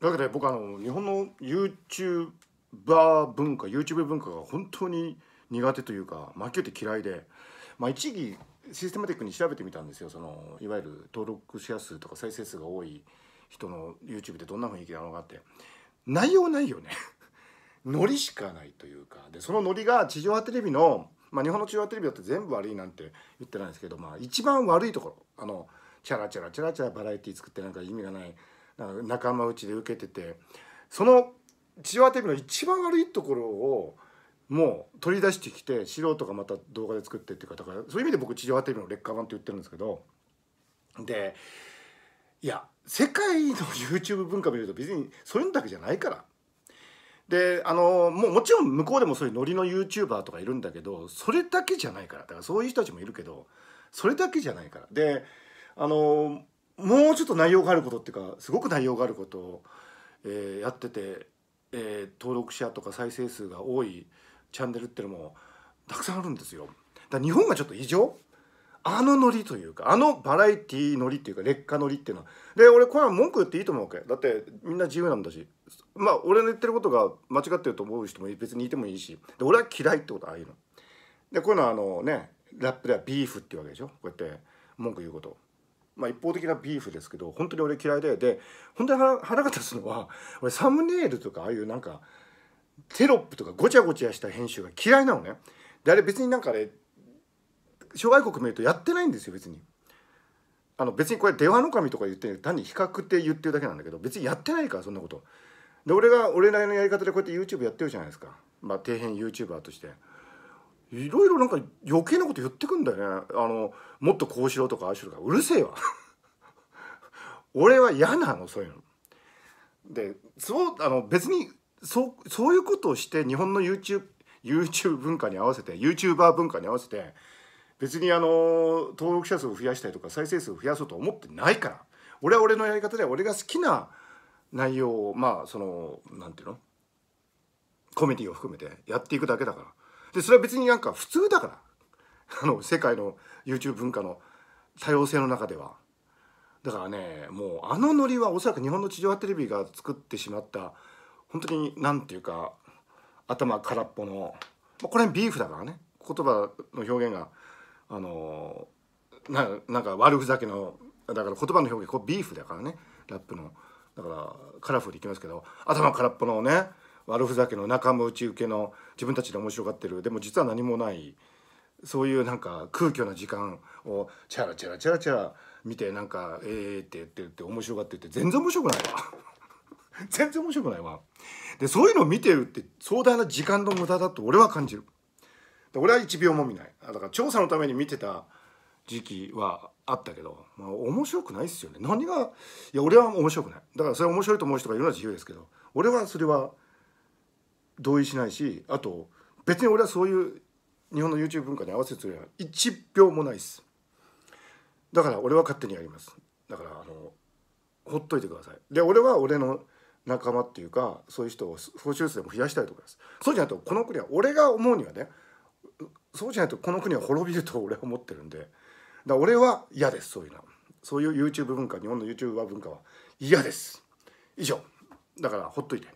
というわけで僕あの日本の YouTuber 文化 YouTube 文化が本当に苦手というか負けて嫌いで、まあ、一時システマティックに調べてみたんですよそのいわゆる登録者数とか再生数が多い人の YouTube でどんな雰囲気なのかって内容ないよね ノリしかないというかでそのノリが地上波テレビの、まあ、日本の地上波テレビだって全部悪いなんて言ってないんですけど、まあ、一番悪いところあのチャラチャラチャラチャラバラエティー作ってなんか意味がない仲間内で受けててその千葉テレビの一番悪いところをもう取り出してきて素人がまた動画で作ってっていうかだからそういう意味で僕地上波テレビの劣化版って言ってるんですけどでいや世界の YouTube 文化見ると別にそういうのだけじゃないから。であのもうもちろん向こうでもそういうノリの YouTuber とかいるんだけどそれだけじゃないからだからそういう人たちもいるけどそれだけじゃないからであのもうちょっと内容があることっていうかすごく内容があることを、えー、やってて、えー、登録者とか再生数が多いチャンネルっていうのもたくさんあるんですよ。だ日本がちょっと異常あのノリというかあのバラエティーノリっていうか劣化ノリっていうのはで俺これは文句言っていいと思うわけだってみんな自由なんだしまあ俺の言ってることが間違ってると思う人も別にいてもいいしで俺は嫌いってことああいうの。でこういうのはあのねラップではビーフっていうわけでしょこうやって文句言うこと。まあ、一方的なビーフですけど本当に俺嫌いでで本当に腹が立つのは俺サムネイルとかああいうなんかテロップとかごちゃごちゃした編集が嫌いなのねであれ別になんかあれ諸外国見るとやってないんですよ別にあの別にこれ「電話の神」とか言って単に比較って言ってるだけなんだけど別にやってないからそんなことで俺が俺なりのやり方でこうやって YouTube やってるじゃないですかまあ底辺 YouTuber として。いろいろなんか余計なこと言ってくんだよねあのもっとこうしろとかああしろとかうるせえわ 俺は嫌なのそういうの。でそうあの別にそうそういうことをして日本の YouTube, YouTube 文化に合わせて YouTuber 文化に合わせて別にあの登録者数を増やしたりとか再生数を増やそうと思ってないから俺は俺のやり方で俺が好きな内容をまあそのなんていうのコメディを含めてやっていくだけだからでそれは別になんか普通だからあの世界の YouTube 文化の多様性の中ではだからねもうあのノリはおそらく日本の地上波テレビが作ってしまった本当に何て言うか頭空っぽの、まあ、これビーフだからね言葉の表現があのななんか悪ふざけのだから言葉の表現こうビーフだからねラップのだからカラフルいきますけど頭空っぽのね悪ふざけの仲間内受けの自分たちで面白がってるでも実は何もないそういうなんか空虚な時間をチャラチャラチャラチャラ見てなんか「ええ」って言ってって面白がってて全然面白くないわ 全然面白くないわでそういうのを見てるって壮大な時間の無駄だと俺は感じる俺は1秒も見ないだから調査のために見てた時期はあったけど、まあ、面白くないっすよね何がいや俺は面白くないだからそれは面白いと思う人がいるのは自由ですけど俺はそれは同意しないしあと別に俺はそういう日本の YouTube 文化に合わせてるや1票もないですだから俺は勝手にやりますだからあのほっといてくださいで俺は俺の仲間っていうかそういう人を報酬数でも増やしたいと思いますそうじゃないとこの国は俺が思うにはねそうじゃないとこの国は滅びると俺は思ってるんでだ俺は嫌ですそういうのそういう YouTube 文化日本の YouTuber 文化は嫌です以上だからほっといて